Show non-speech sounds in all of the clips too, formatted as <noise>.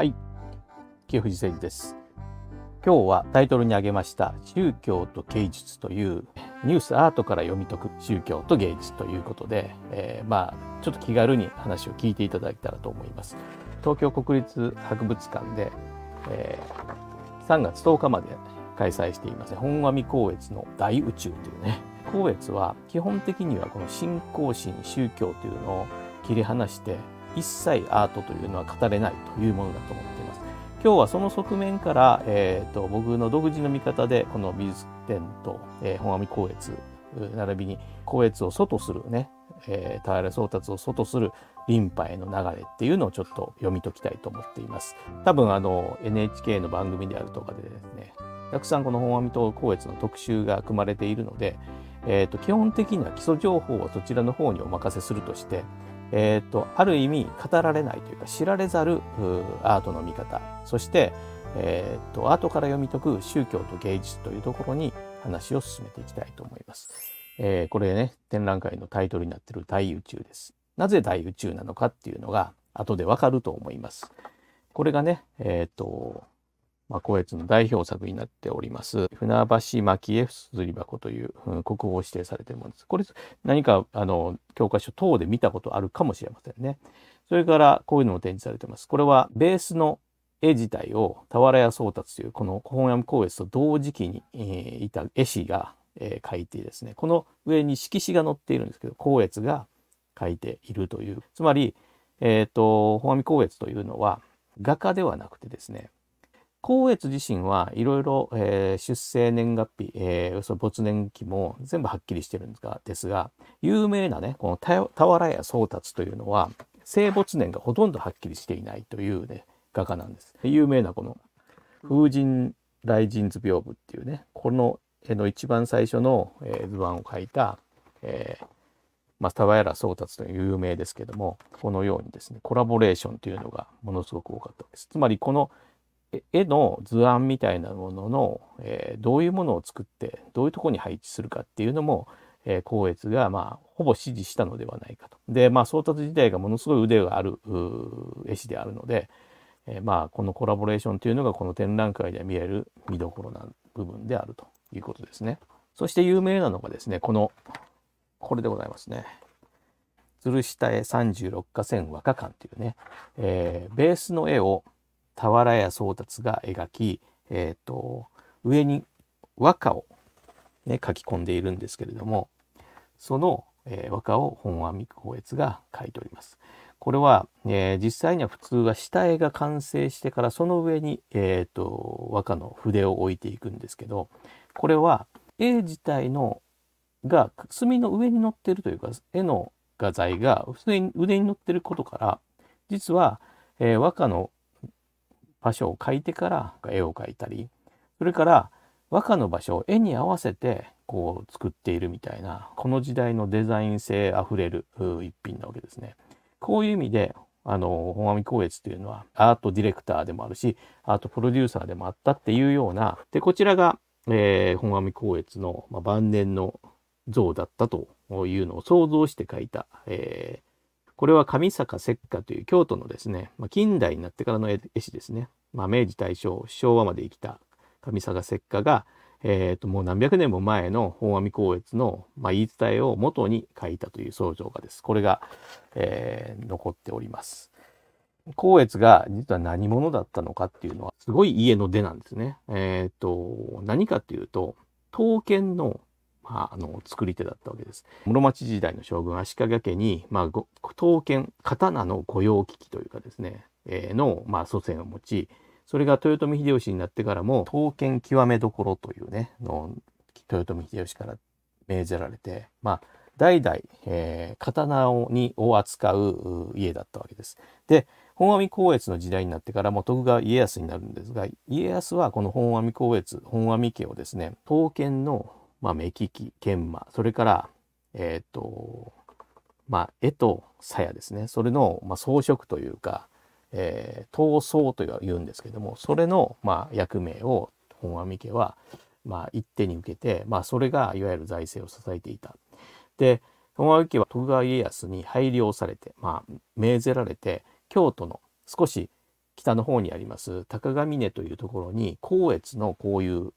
はい、清藤誠です。今日はタイトルに挙げました「宗教と芸術」というニュースアートから読み解く宗教と芸術ということで、えー、まあちょっと気軽に話を聞いていただけたらと思います。東京国立博物館で、えー、3月10日まで開催しています、ね、本阿弥光悦の大宇宙というね光悦は基本的にはこの信仰心宗教というのを切り離して一切アートというのは語れないというものだと思っています。今日はその側面から、えーと、僕の独自の見方でこの美術展と、えー、本阿弥光悦並びに光悦を外するね、えー、田原宗達を外するリンパへの流れっていうのをちょっと読み解きたいと思っています。多分あの NHK の番組であるとかでですねたくさんこの本阿弥と光悦の特集が組まれているので、えーと基本的には基礎情報はそちらの方にお任せするとしてえー、っとある意味語られないというか知られざるアートの見方そして、えー、っとアートから読み解く宗教と芸術というところに話を進めていきたいと思います。えー、これね展覧会のタイトルになっている大宇宙です。なぜ大宇宙なのかっていうのが後でわかると思います。これがね、えー、っとまあ、光悦の代表作になっております、船橋巻絵すり箱という、うん、国宝を指定されているものです。これ、何か、あの、教科書等で見たことあるかもしれませんね。それから、こういうのも展示されています。これは、ベースの絵自体を、俵屋宗達という、この本山光悦と同時期に、えー、いた絵師が、えー、いてですね、この上に色紙が載っているんですけど、光悦が書いているという、つまり、えっ、ー、と、本阿弥光悦というのは、画家ではなくてですね、光悦自身はいろいろ出生年月日、えー、そ没年期も全部はっきりしてるんですがですが有名なねこの俵屋宗達というのは生没年がほとんどはっきりしていないという、ね、画家なんです。有名なこの風神雷神図屏風っていうねこの絵の一番最初の、えー、図案を描いた、えーまあ、俵屋宗達という有名ですけどもこのようにですねコラボレーションというのがものすごく多かったわけです。つまりこの絵の図案みたいなものの、えー、どういうものを作ってどういうとこに配置するかっていうのも、えー、光悦がまあほぼ指示したのではないかと。でまあ宗達自体がものすごい腕がある絵師であるので、えー、まあこのコラボレーションというのがこの展覧会で見える見どころな部分であるということですね。そして有名なのがですねこのこれでございますね。鶴下絵36花線和歌館というね、えー、ベースの絵を俵屋宗達が描き、えーと、上に和歌を、ね、書き込んでいるんですけれどもその、えー、和歌を本阿弥光悦が書いております。これは、えー、実際には普通は下絵が完成してからその上に、えーと、和歌の筆を置いていくんですけどこれは絵自体のが墨の上に乗ってるというか絵の画材が普通に腕に乗ってることから実は、えー、和歌の場所を書いてから絵を描いたりそれから和歌の場所を絵に合わせてこう作っているみたいなこの時代のデザイン性あふれる一品なわけですね。こういう意味であの本阿弥光悦というのはアートディレクターでもあるしアートプロデューサーでもあったっていうようなでこちらが、えー、本阿弥光悦の、まあ、晩年の像だったというのを想像して書いた、えー、これは上坂石家という京都のですね、まあ、近代になってからの絵師ですね。まあ、明治大正昭和まで生きた上坂石家が、えー、ともう何百年も前の本阿弥光悦の、まあ、言い伝えを元に書いたという創造画です。これが、えー、残っております。光悦が実は何者だったのかっていうのはすごい家の出なんですね。えっ、ー、と何かっていうと刀剣のあの作り手だったわけです室町時代の将軍足利家に、まあ、刀剣刀の御用聞きというかですね、えー、の、まあ、祖先を持ちそれが豊臣秀吉になってからも刀剣極めどころというねの豊臣秀吉から命ぜられてまあ代々、えー、刀をにを扱う家だったわけです。で本阿弥光悦の時代になってからも徳川家康になるんですが家康はこの本阿弥光悦本阿弥家をですね刀剣のまあ、目利き、研磨、それから、えっ、ー、と、まあ、絵と鞘ですね。それの、まあ、装飾というか、えー、闘争と言うんですけども、それの、まあ、役名を本阿弥家は、まあ、一手に受けて、まあ、それがいわゆる財政を支えていた。で、本阿弥家は徳川家康に配慮されて、まあ、命ぜられて、京都の少し北の方にあります高ヶ峰というところに光悦のこういう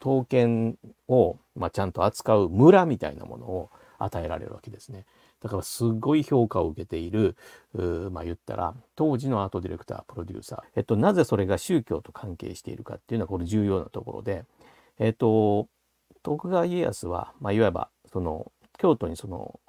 刀剣を、まあ、ちゃんと扱う村みたいなものを与えられるわけですね。だからすごい評価を受けているまあ言ったら当時のアートディレクタープロデューサー、えっと、なぜそれが宗教と関係しているかっていうのはこれ重要なところで、えっと、徳川家康は、まあ、いわばその京都にその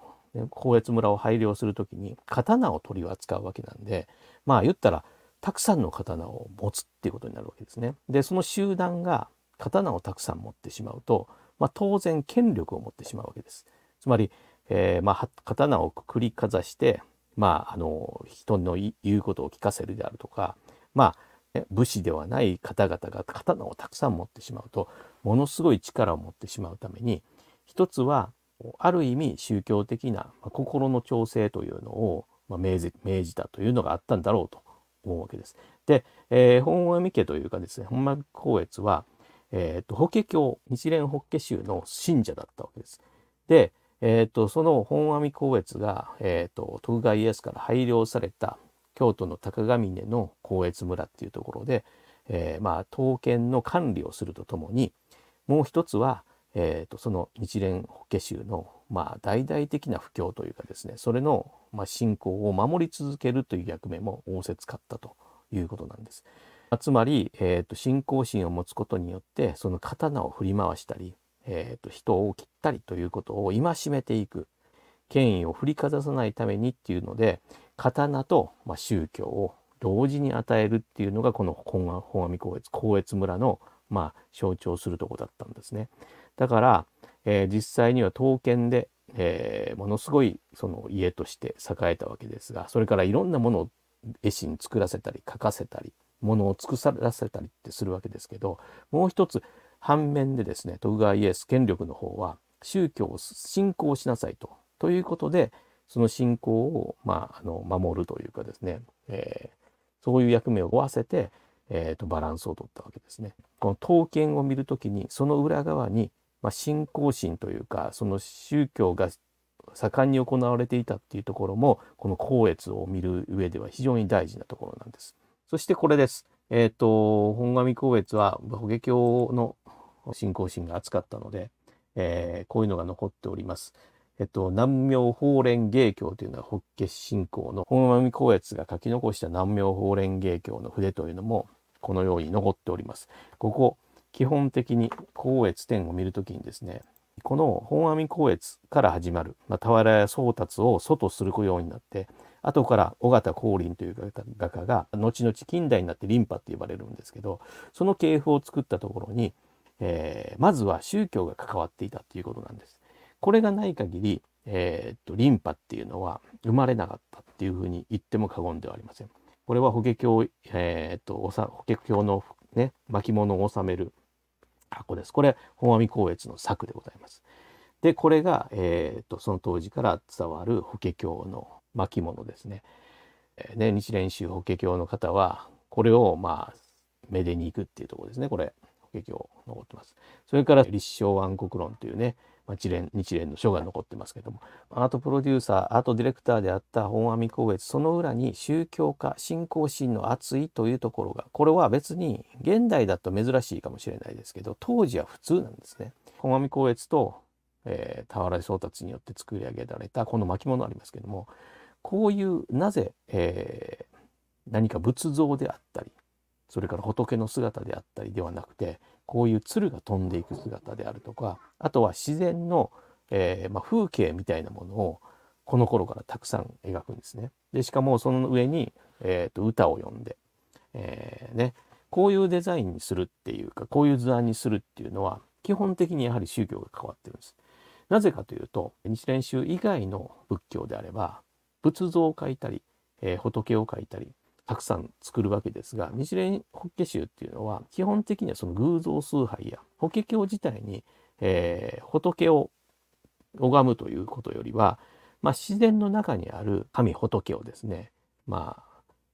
光悦村を拝領する時に刀を取り扱うわけなんでまあ言ったらたくさんの刀を持つっていうことになるわけですね。でその集団が刀をたくさん持ってしまうと、まあ、当然権力を持ってしまうわけです。つまり、えー、まあ、刀をくくりかざして、まあ、あの人の言うことを聞かせるであるとか、まあ、武士ではない方々が刀をたくさん持ってしまうとものすごい力を持ってしまうために一つはある意味宗教的な心の調整というのを、まあ、命じたというのがあったんだろうと思うわけです。で、えー、本阿弥家というかですね、本阿弥光悦は、えっ、ー、と、法華経、日蓮法華宗の信者だったわけです。で、えっ、ー、と、その本阿弥光悦が、えっ、ー、と、徳川家康から拝領された京都の高峰の光悦村っていうところで、えー、まあ、刀剣の管理をするとともに、もう一つは、えっ、と、その日蓮法華宗の、まあ、大々的な布教というかですね、それのまあ、信仰を守り続けるという役目も仰せつかったということなんです。つまり、えーと、信仰心を持つことによってその刀を振り回したり、えーと、と人を切ったりということを戒めていく権威を振りかざさないためにっていうので刀と、まあ、宗教を同時に与えるっていうのがこの本阿弥光悦光悦村の、まあ、象徴するとこだったんですね。だから、えー、実際には刀剣でえー、ものすごいその家として栄えたわけですがそれからいろんなものを絵師に作らせたり書かせたりものを作らせたりってするわけですけどもう一つ反面でですね徳川家康権力の方は宗教を信仰しなさいと。ということでその信仰を、まあ、あの守るというかですね、えー、そういう役目を負わせて、えーと、とバランスを取ったわけですね。この刀剣を見るときにその裏側にまあ、信仰心というかその宗教が盛んに行われていたっていうところもこの光悦を見る上では非常に大事なところなんです。そしてこれです。えっ、ー、と本阿弥光悦は法華経の信仰心が厚かったので、えー、こういうのが残っております。えっと、南明法蓮芸経というのは法華信仰の本阿弥光悦が書き残した南明法蓮芸経の筆というのもこのように残っております。ここ基本的に光悦天を見るときにですね、この本阿弥光悦から始まる、まあ、俵屋宗達を祖とするようになって、後から尾形光琳という画家が、後々近代になって琳派って呼ばれるんですけど、その系譜を作ったところに、えー、まずは宗教が関わっていたということなんです。これがない限り、えー、っと、琳派っていうのは生まれなかったっていうふうに言っても過言ではありません。これは法華経、えー、っと、法華経のね、巻物を収める箱です。これ、本阿弥光悦の作でございます。で、これが、えーと、その当時から伝わる法華経の巻物ですね。えー、日練習法華経の方は、これを、まあ、めでに行くっていうところですね、これ。法華経を残ってます。それから、立正安国論というね、まあ、一連日蓮の書が残ってますけどもアートプロデューサーアートディレクターであった本阿弥光悦その裏に宗教家信仰心の厚いというところがこれは別に現代だと珍しいかもしれないですけど当時は普通なんですね。本阿弥光悦と、えー、俵宗達によって作り上げられたこの巻物ありますけどもこういうなぜ、えー、何か仏像であったりそれから仏の姿であったりではなくてこういう鶴が飛んでいく姿であるとかあとは自然の、えー、まあ、風景みたいなものをこの頃からたくさん描くんですね。でしかもその上に、えーと、歌を読んで、えー、ね、こういうデザインにするっていうかこういう図案にするっていうのは基本的にやはり宗教が関わってるんです。なぜかというと日蓮宗以外の仏教であれば仏像を描いたり、えー、仏を描いたりたくさん作るわけですが、日蓮法華宗っていうのは、基本的にはその偶像崇拝や法華経自体に、えー、仏を拝むということよりは、まあ、自然の中にある神仏をですね、ま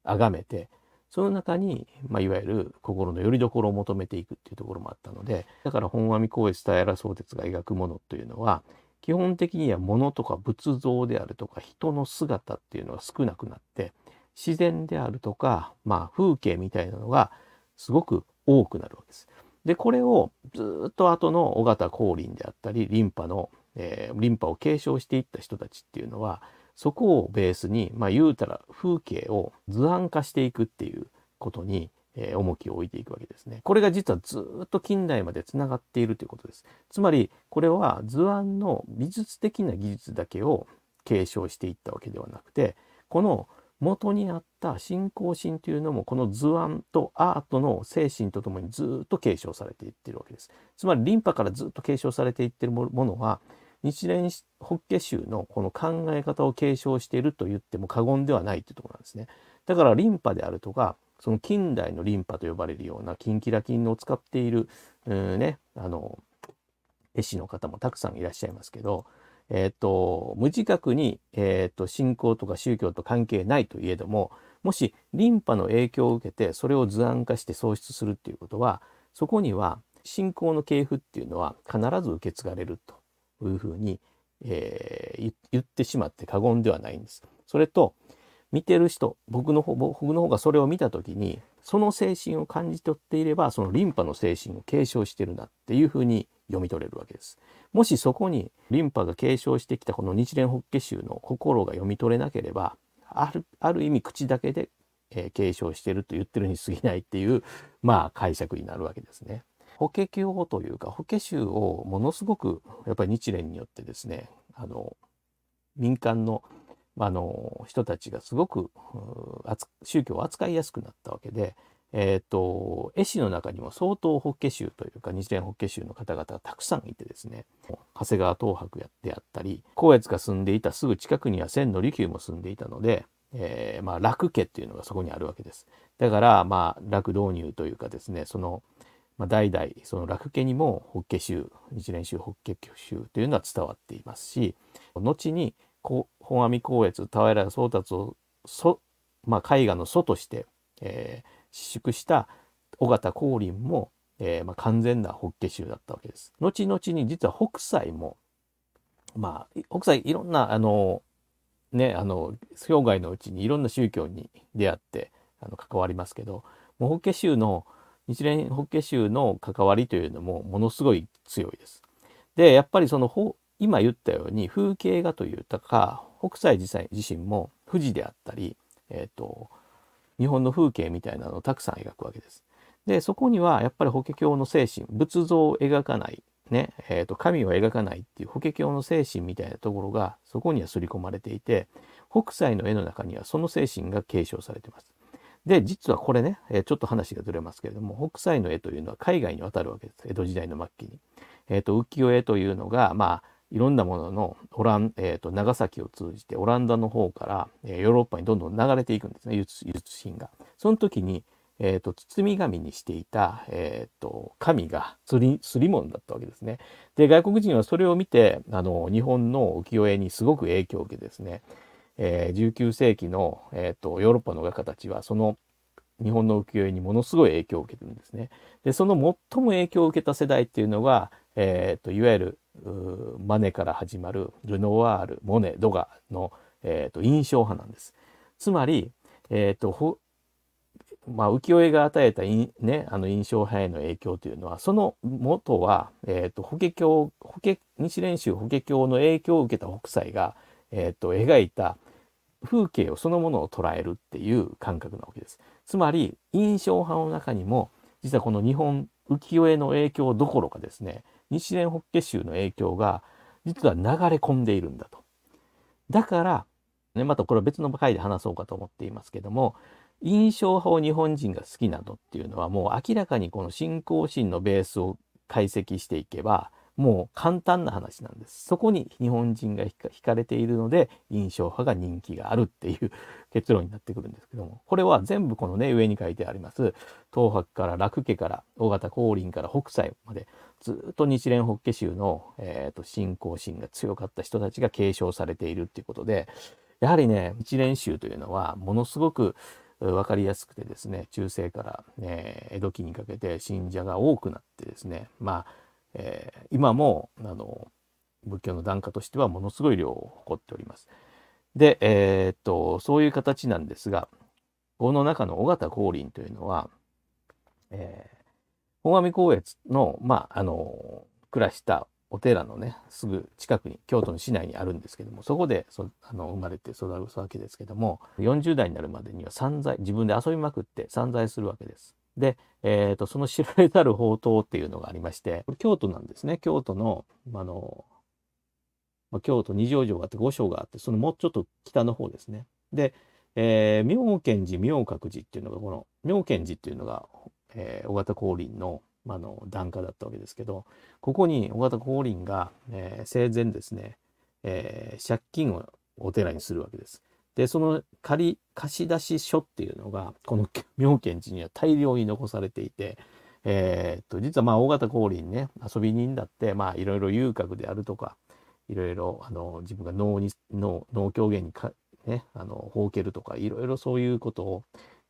あ、崇めて、その中に、まあ、いわゆる心の拠り所を求めていくっていうところもあったので、だから本阿弥光悦伝えら相鉄が描くものというのは、基本的には物とか仏像であるとか人の姿っていうのは少なくなって、自然であるとか、まあ、風景みたいなのがすごく多くなるわけです。でこれをずっと後の緒方光琳であったりリンパの、えー、リンパを継承していった人たちっていうのはそこをベースに、まあ、言うたら風景を図案化していくっていうことに、えー、重きを置いていくわけですね。これが実はずっと近代までつながっているということです。つまりこれは図案の美術的な技術だけを継承していったわけではなくてこの元にあった信仰心というのもこの図案とアートの精神とともにずっと継承されていってるわけです。つまりリンパからずっと継承されていってるものは日蓮法華宗のこの考え方を継承していると言っても過言ではないというところなんですね。だからリンパであるとかその近代のリンパと呼ばれるようなキンキラ菌を使っている、うー、ね、あの絵師の方もたくさんいらっしゃいますけどえっ、ー、と、無自覚に、えっ、ー、と、信仰とか宗教と関係ないといえども、もしリンパの影響を受けて、それを図案化して喪失するっていうことは、そこには信仰の系譜っていうのは必ず受け継がれるというふうに、えー、言ってしまって過言ではないんです。それと、見てる人、僕の方、僕の方がそれを見たときに、その精神を感じ取っていれば、そのリンパの精神を継承してるなっていうふうに読み取れるわけです。もしそこにリンパが継承してきたこの日蓮法華宗の心が読み取れなければあるある意味口だけで、えー、継承してると言ってるに過ぎないっていうまあ解釈になるわけですね。法華経法というか法華宗をものすごくやっぱり日蓮によってですねあの民間のあの人たちがすごく宗教を扱いやすくなったわけでえっ、ー、と、絵師の中にも相当法華宗というか、日蓮法華宗の方々がたくさんいてですね、長谷川東博やってあったり、光悦が住んでいたすぐ近くには千利休も住んでいたので、えー、まあ、楽家っていうのがそこにあるわけです。だから、まあ、楽導入というかですね、その、まあ、代々、その楽家にも法華宗、日蓮宗法華宗というのは伝わっていますし、後に、本阿弥光悦、俵屋宗達を、まあ、絵画の祖として、えー、縮した尾形光琳も、えー、まあ、完全な法華宗だったわけです。後々に実は北斎も、まあ、北斎いろんな、あの、ね、あの、生涯のうちにいろんな宗教に出会ってあの関わりますけど、もう法華宗の、日蓮法華宗の関わりというのもものすごい強いです。で、やっぱりその、今言ったように風景画というたか北斎自身も富士であったり、えーと日本の風景みたいなのをたくさん描くわけです。でそこにはやっぱり法華経の精神仏像を描かないね、えーと、神を描かないっていう法華経の精神みたいなところがそこには刷り込まれていて北斎の絵の中にはその精神が継承されています。で実はこれね、えー、ちょっと話がずれますけれども北斎の絵というのは海外に渡るわけです江戸時代の末期に。えーと、と浮世絵というのが、まあいろんなもののオラン、えーと、長崎を通じてオランダの方から、えー、ヨーロッパにどんどん流れていくんですね輸出輸出品が。その時に、えーと、包み紙にしていた、えーと、紙がすりすり物だったわけですね。で外国人はそれを見てあの日本の浮世絵にすごく影響を受けですね、えー、19世紀の、えー、とヨーロッパの画家たちはその日本の浮世絵にものすごい影響を受けてるんですね。でその最も影響を受けた世代っていうのがえーと、いわゆるマネから始まるルノワールモネドガの、えーと、印象派なんです。つまり、えーとまあ、浮世絵が与えたね、あの印象派への影響というのはその元は、えーと、と法華経法華日蓮宗法華経の影響を受けた北斎が、えー、と描いた風景をそのものを捉えるっていう感覚なわけです。つまり印象派の中にも実はこの日本浮世絵の影響どころかですね日蓮北華宗の影響が実は流れ込んでいるんだと。だから、ね、またこれは別の回で話そうかと思っていますけども印象派を日本人が好きなどっていうのはもう明らかにこの信仰心のベースを解析していけばもう簡単な話なんです。そこに日本人が惹かれているので印象派が人気があるっていう <laughs> 結論になってくるんですけどもこれは全部このね上に書いてあります東博から楽家から尾形光琳から北斎までずっと日蓮法華宗の、えーと、信仰心が強かった人たちが継承されているっていうことで、やはりね、日蓮宗というのはものすごく分かりやすくてですね、中世から、ね、江戸期にかけて信者が多くなってですね、まあ、えー、今もあの仏教の檀家としてはものすごい量を誇っております。で、えー、っと、そういう形なんですが、この中の尾形光琳というのは、えー大網光悦の、まあ、あの、暮らしたお寺のね、すぐ近くに、京都の市内にあるんですけども、そこでそあの生まれて育つわけですけども、40代になるまでには散財、自分で遊びまくって散財するわけです。で、えーと、その知られざる宝刀っていうのがありましてこれ京都なんですね京都のあの京都二条城があって五所があってそのもうちょっと北の方ですねで、えー、妙見寺妙覚寺っていうのがこの妙見寺っていうのがえー、尾形光琳の、まあの、檀家だったわけですけど、ここに尾形光琳が、えー、生前ですね、えー、借金をお寺にするわけです。で、その借貸し出し書っていうのが、この妙見寺には大量に残されていて、えー、っと、実はまあ、大型光琳ね、遊び人だって、まあ、いろいろ遊郭であるとか、いろいろ、あの、自分が能に、能狂言にか、ね、あの、ほうけるとか、いろいろそういうことを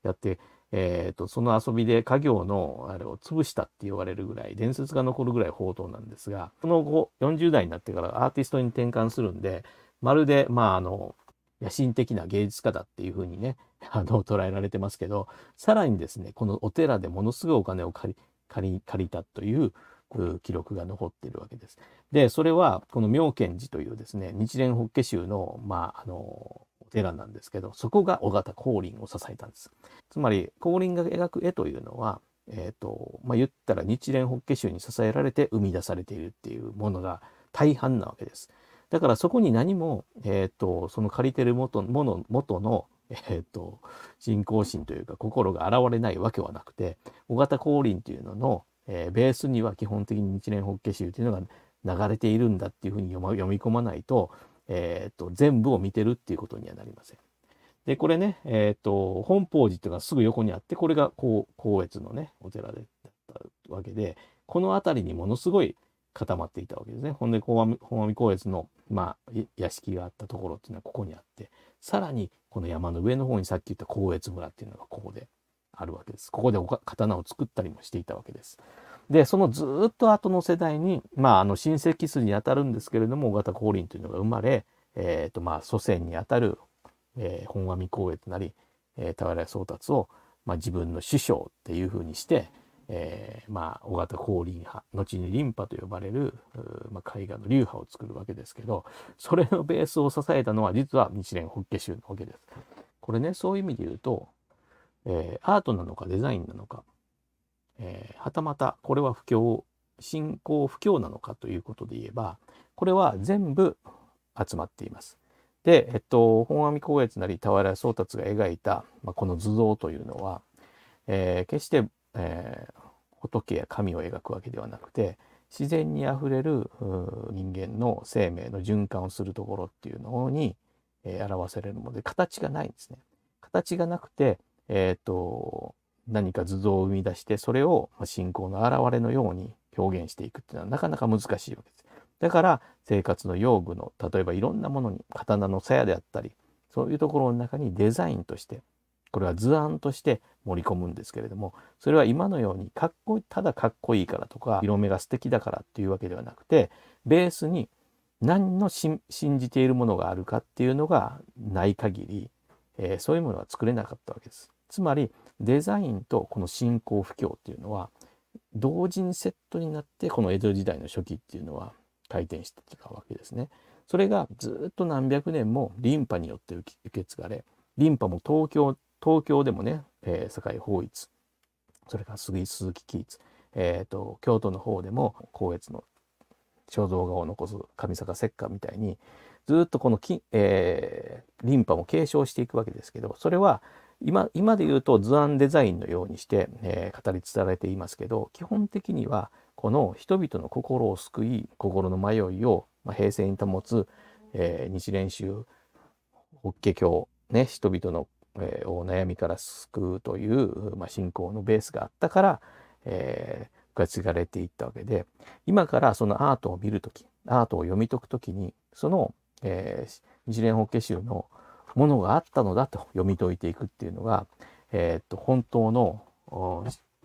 やって、えー、と、その遊びで家業のあれを潰したって言われるぐらい、伝説が残るぐらい報道なんですが、その後、40代になってからアーティストに転換するんで、まるで、まあ、あの、野心的な芸術家だっていうふうにね、<laughs> あの、捉えられてますけど、さらにですね、このお寺でものすごいお金を借り、借り、借りたという、記録が残っているわけです。で、それは、この妙見寺というですね、日蓮法華宗の、まあ、あの、寺なんですけど、そこが尾形光琳を支えたんです。つまり、光琳が描く絵というのは、えっ、ー、と、まあ、言ったら日蓮法華宗に支えられて生み出されているっていうものが大半なわけです。だからそこに何も、えっ、ー、と、その借りてる元もの元の、えっ、ー、と、信仰心というか心が現れないわけはなくて、尾形光琳というのの、えベースには基本的に日蓮法華宗というのが流れているんだっていうふうに読み込まないとえー、と、全部を見てるっていうことにはなりません。で、これね、えー、っと、本法寺っていうのがすぐ横にあって、これがこう、光悦のね、お寺でだったわけで、この辺りにものすごい固まっていたわけですね。ほんで、本阿弥光悦の、まあ、屋敷があったところっていうのはここにあって、さらにこの山の上の方にさっき言った光悦村っていうのがここであるわけです。ここで刀を作ったりもしていたわけです。で、そのずっと後の世代に、まあ、あの親戚筋にあたるんですけれども、小型光臨というのが生まれ、えーとまあ、祖先にあたる、えー、本阿弥光栄となり、えー、俵宗達を、まあ、自分の師匠っていうふうにして、えー、まあ、尾形光輪派後に琳派と呼ばれる、まあ、絵画の流派を作るわけですけどそれのベースを支えたのは実は日蓮法華宗のわけです。これねそういう意味で言うと、えー、アートなのかデザインなのか、えー、はたまたこれは不況信仰不況なのかということで言えばこれは全部集まっています。で、えっと、本阿弥光悦なり俵宗達が描いた、まあ、この図像というのは、えー、決して、えー、仏や神を描くわけではなくて自然にあふれる人間の生命の循環をするところっていうのに、えー、表されるもので形がないんですね。形がなくて、えーと、と何か図像を生み出してそれを信仰の表れのように表現していくっていうのはなかなか難しいわけです。だから生活の用具の例えばいろんなものに刀の鞘であったりそういうところの中にデザインとしてこれは図案として盛り込むんですけれどもそれは今のようにかっこいいただかっこいいからとか色目が素敵だからっていうわけではなくてベースに何の信じているものがあるかっていうのがない限り、えー、そういうものは作れなかったわけです。つまりデザインとこの信仰不況っていうのは同時にセットになってこの江戸時代の初期っていうのは回転してたわけですね。それがずっと何百年もリンパによって受け継がれ、リンパも東京、東京でもね、えー、堺法一、それから杉鈴木喜一、えーと、京都の方でも光悦の肖像画を残す上坂石棺みたいに、ずっとこのき、えー、リンパも継承していくわけですけど、それは今今で言うと図案デザインのようにして、えー、語り伝がれていますけど、基本的にはこの人々の心を救い心の迷いを平静に保つ、えー、日蓮宗法華経、ね、人々の、えー、お悩みから救うという、まあ、信仰のベースがあったから、えー、受け継がれていったわけで今からそのアートを見る時アートを読み解く時にその、えー、日蓮法華宗のものがあったのだと読み解いていくっていうのが、えー、っと本当の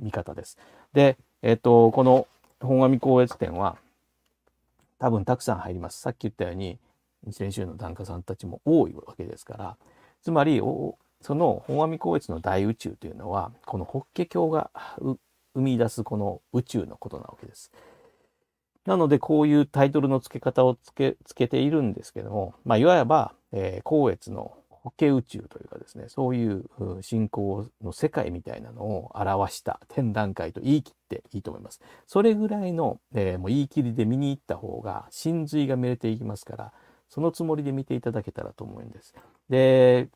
見方です。で、えー、っとこの本阿弥光悦展は多分たくさん入ります。さっき言ったように先週の檀家さんたちも多いわけですから、つまりその本阿弥光悦の大宇宙というのはこの法華経が生み出すこの宇宙のことなわけです。なのでこういうタイトルの付け方をつけているんですけども、まあ、いわば、えー、光悦の法華宇宙というかですね、そういう信仰の世界みたいなのを表した展覧会と言い切っていいと思います。それぐらいの、えー、もう言い切りで見に行った方が真髄が見れていきますから、そのつもりで見ていただけたらと思うんです。で、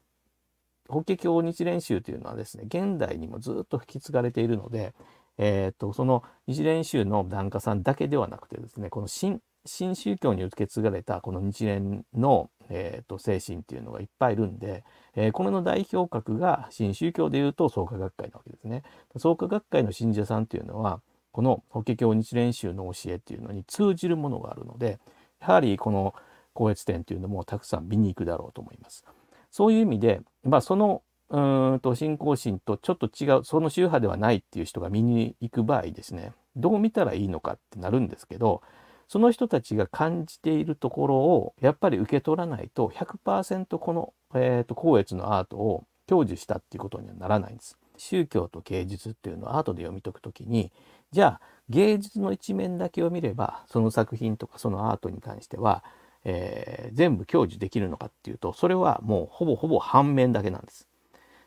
法華経日蓮宗というのはですね、現代にもずっと引き継がれているので、えーと、とその日蓮宗の檀家さんだけではなくてですねこの新新宗教に受け継がれたこの日蓮の、えーと、精神っていうのがいっぱいいるんで、えー、これの代表格が新宗教でいうと創価学会なわけですね。創価学会の信者さんっていうのはこの法華経日蓮宗の教えっていうのに通じるものがあるのでやはりこの光悦展というのもたくさん見に行くだろうと思います。そういう意味で、まあ、そのうんと信仰心とちょっと違うその宗派ではないっていう人が見に行く場合ですねどう見たらいいのかってなるんですけどその人たちが感じているところをやっぱり受け取らないと100%この、えーと、と光悦のアートを享受したっていうことにはならないんです。宗教と芸術っていうのをアートで読み解くときにじゃあ芸術の一面だけを見ればその作品とかそのアートに関しては、えー、全部享受できるのかっていうとそれはもうほぼほぼ反面だけなんです。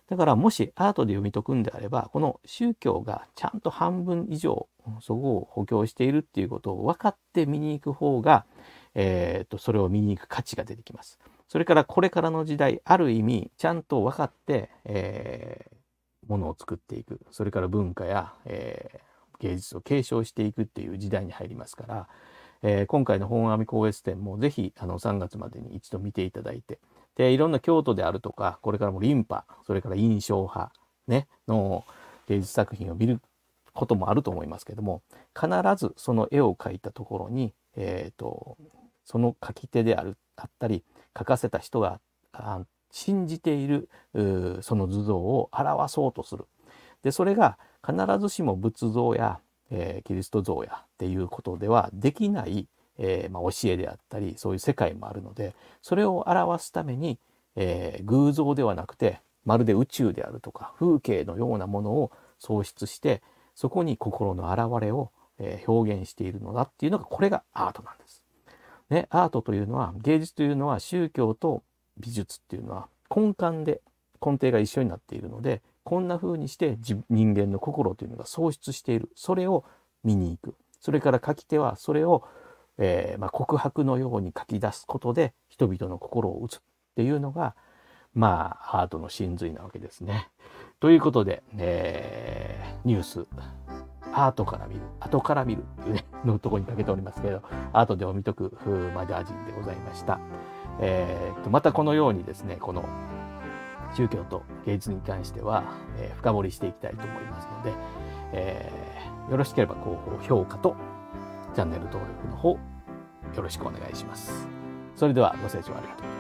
だからもしアートで読み解くんであればこの宗教がちゃんと半分以上そこを補強しているっていうことを分かって見に行く方が、えー、っとそれを見に行く価値が出てきます。それからこれからの時代ある意味ちゃんと分かって、えー、ものを作っていくそれから文化や、えー、芸術を継承していくっていう時代に入りますから、えー、今回の本阿弥光悦展も是非あの3月までに一度見ていただいてでいろんな京都であるとかこれからもリンパそれから印象派、ね、の芸術作品を見ることもあると思いますけども必ずその絵を描いたところに、えーと、その書き手であるあったり描かせた人が信じているその図像を表そうとする。でそれが必ずしも仏像や、えー、キリスト像やっていうことではできない、えー、まあ、教えであったりそういう世界もあるのでそれを表すために、えー、偶像ではなくてまるで宇宙であるとか風景のようなものを創出してそこに心の現れを、表現しているのだっていうのがこれがアートなんです。ね、アートというのは芸術というのは宗教と美術っていうのは根幹で根底が一緒になっているのでこんな風にして人間の心というのが喪失しているそれを見に行くそれから書き手はそれを、えー、まあ、告白のように書き出すことで人々の心を打つっていうのがまあアートの真髄なわけですね。ということで、えー、ニュース、ートから見る、後から見るっていうね、<laughs> のとこにかけておりますけど、後でお見とくマガジンでございました。えー、とまたこのようにですね、この宗教と芸術に関しては、えー、深掘りしていきたいと思いますので、えー、よろしければ高評価とチャンネル登録の方、よろしくお願いします。それではご清聴ありがとう